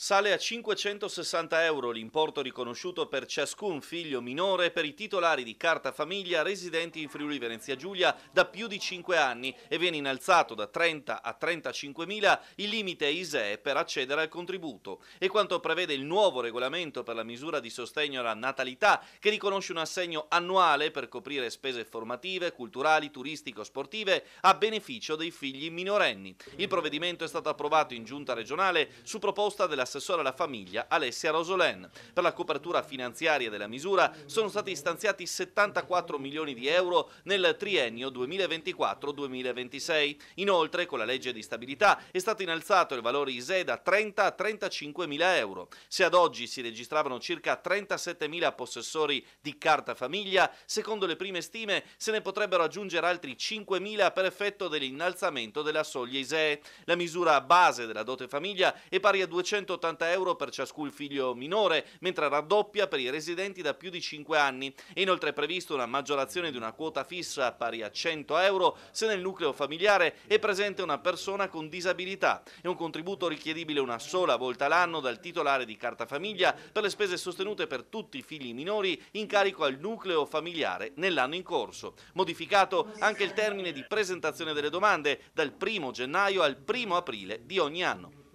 Sale a 560 euro l'importo riconosciuto per ciascun figlio minore per i titolari di carta famiglia residenti in Friuli Venezia Giulia da più di 5 anni e viene innalzato da 30 a 35 mila il limite ISEE per accedere al contributo. E quanto prevede il nuovo regolamento per la misura di sostegno alla natalità che riconosce un assegno annuale per coprire spese formative, culturali, turistico-sportive a beneficio dei figli minorenni. Il provvedimento è stato approvato in giunta regionale su proposta della assessore alla famiglia Alessia Rosolen. Per la copertura finanziaria della misura sono stati stanziati 74 milioni di euro nel triennio 2024-2026. Inoltre, con la legge di stabilità è stato innalzato il valore ISE da 30 a 35 mila euro. Se ad oggi si registravano circa 37 mila possessori di carta famiglia, secondo le prime stime se ne potrebbero aggiungere altri 5 mila per effetto dell'innalzamento della soglia ISE. La misura base della dote famiglia è pari a 230 180 euro per ciascun figlio minore, mentre raddoppia per i residenti da più di 5 anni. È inoltre previsto una maggiorazione di una quota fissa pari a 100 euro se nel nucleo familiare è presente una persona con disabilità e un contributo richiedibile una sola volta l'anno dal titolare di carta famiglia per le spese sostenute per tutti i figli minori in carico al nucleo familiare nell'anno in corso. Modificato anche il termine di presentazione delle domande dal 1 gennaio al 1 aprile di ogni anno.